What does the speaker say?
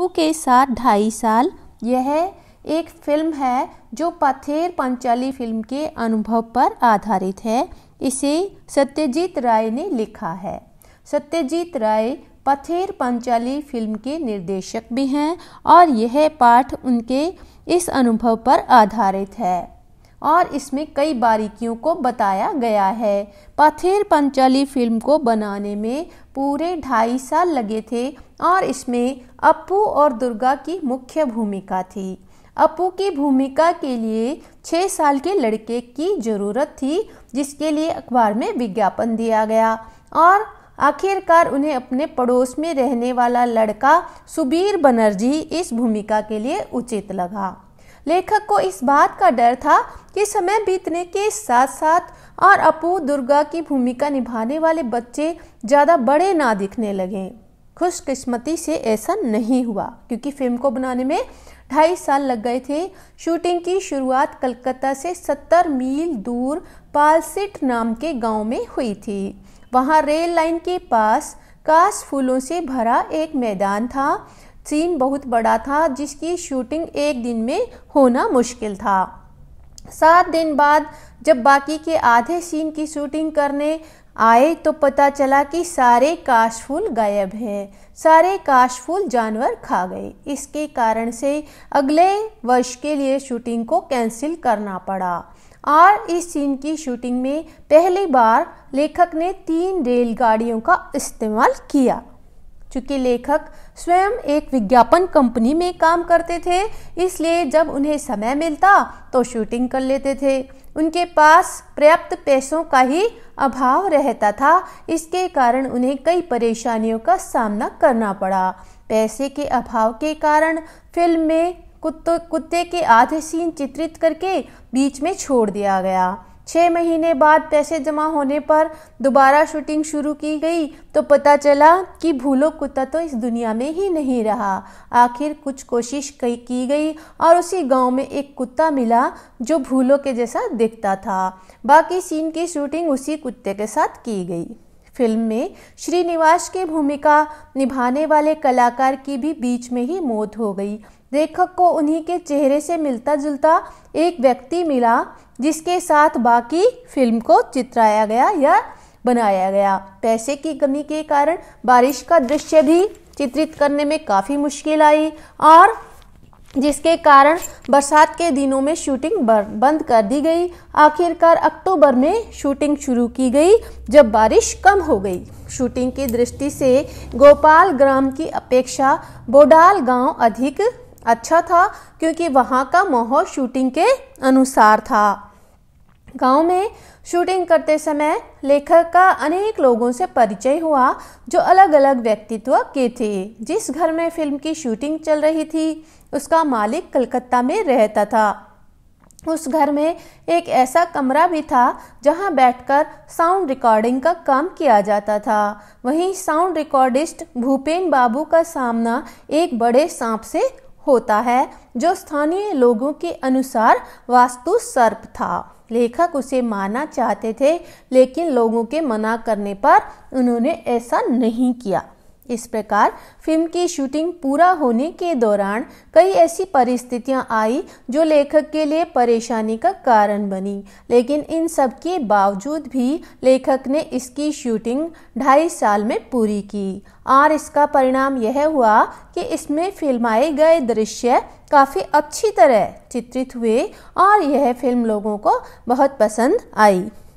खुशबू के साथ ढाई साल यह एक फिल्म है जो पथेर पंचाली फिल्म के अनुभव पर आधारित है इसे सत्यजीत राय ने लिखा है सत्यजीत राय पथेर पंचाली फिल्म के निर्देशक भी हैं और यह पाठ उनके इस अनुभव पर आधारित है और इसमें कई बारीकियों को बताया गया है पथेर पंचाली फिल्म को बनाने में पूरे ढाई साल लगे थे और इसमें अपू और दुर्गा की मुख्य भूमिका थी अपू की भूमिका के लिए छः साल के लड़के की ज़रूरत थी जिसके लिए अखबार में विज्ञापन दिया गया और आखिरकार उन्हें अपने पड़ोस में रहने वाला लड़का सुबीर बनर्जी इस भूमिका के लिए उचित लगा लेखक को इस बात का डर था कि समय बीतने के साथ साथ और अपू दुर्गा की भूमिका निभाने वाले बच्चे ज़्यादा बड़े ना दिखने लगे खुशकिस्मती से ऐसा नहीं हुआ क्योंकि फिल्म को बनाने में ढाई साल लग गए थे शूटिंग की शुरुआत कलकत्ता से सत्तर मील दूर पालसिट नाम के गांव में हुई थी वहां रेल लाइन के पास कास फूलों से भरा एक मैदान था सीन बहुत बड़ा था जिसकी शूटिंग एक दिन में होना मुश्किल था सात दिन बाद जब बाकी के आधे सीन की शूटिंग करने आए तो पता चला कि सारे फूल गायब हैं सारे फूल जानवर खा गए इसके कारण से अगले वर्ष के लिए शूटिंग को कैंसिल करना पड़ा और इस सीन की शूटिंग में पहली बार लेखक ने तीन रेलगाड़ियों का इस्तेमाल किया चूँकि लेखक स्वयं एक विज्ञापन कंपनी में काम करते थे इसलिए जब उन्हें समय मिलता तो शूटिंग कर लेते थे उनके पास पर्याप्त पैसों का ही अभाव रहता था इसके कारण उन्हें कई परेशानियों का सामना करना पड़ा पैसे के अभाव के कारण फिल्म में कुत्तों कुत्ते के आधे सीन चित्रित करके बीच में छोड़ दिया गया छह महीने बाद पैसे जमा होने पर दोबारा शूटिंग शुरू की गई तो पता चला कि भूलो कुत्ता तो इस दुनिया में ही नहीं रहा आखिर कुछ कोशिश की गई और उसी गांव में एक कुत्ता मिला जो भूलो के जैसा दिखता था बाकी सीन की शूटिंग उसी कुत्ते के साथ की गई फिल्म में श्रीनिवास की भूमिका निभाने वाले कलाकार की भी बीच में ही मौत हो गई लेखक को उन्हीं के चेहरे से मिलता जुलता एक व्यक्ति मिला जिसके साथ बाकी फिल्म को चित्राया गया या बनाया गया पैसे की कमी के कारण बारिश का दृश्य भी चित्रित करने में काफ़ी मुश्किल आई और जिसके कारण बरसात के दिनों में शूटिंग बंद कर दी गई आखिरकार अक्टूबर में शूटिंग शुरू की गई जब बारिश कम हो गई शूटिंग की दृष्टि से गोपाल ग्राम की अपेक्षा बोडाल गांव अधिक अच्छा था क्योंकि वहाँ का माहौल शूटिंग के अनुसार था गांव में शूटिंग करते समय लेखक का अनेक लोगों से परिचय हुआ जो अलग अलग व्यक्तित्व के थे जिस घर में फिल्म की शूटिंग चल रही थी उसका मालिक कलकत्ता में रहता था उस घर में एक ऐसा कमरा भी था जहां बैठकर साउंड रिकॉर्डिंग का काम किया जाता था वहीं साउंड रिकॉर्डिस्ट भूपेन बाबू का सामना एक बड़े सांप से होता है जो स्थानीय लोगों के अनुसार वास्तु सर्प था लेखक उसे माना चाहते थे लेकिन लोगों के मना करने पर उन्होंने ऐसा नहीं किया इस प्रकार फिल्म की शूटिंग पूरा होने के दौरान कई ऐसी परिस्थितियां आई जो लेखक के लिए परेशानी का कारण बनी लेकिन इन सब के बावजूद भी लेखक ने इसकी शूटिंग ढाई साल में पूरी की और इसका परिणाम यह हुआ कि इसमें फिल्माए गए दृश्य काफ़ी अच्छी तरह चित्रित हुए और यह फिल्म लोगों को बहुत पसंद आई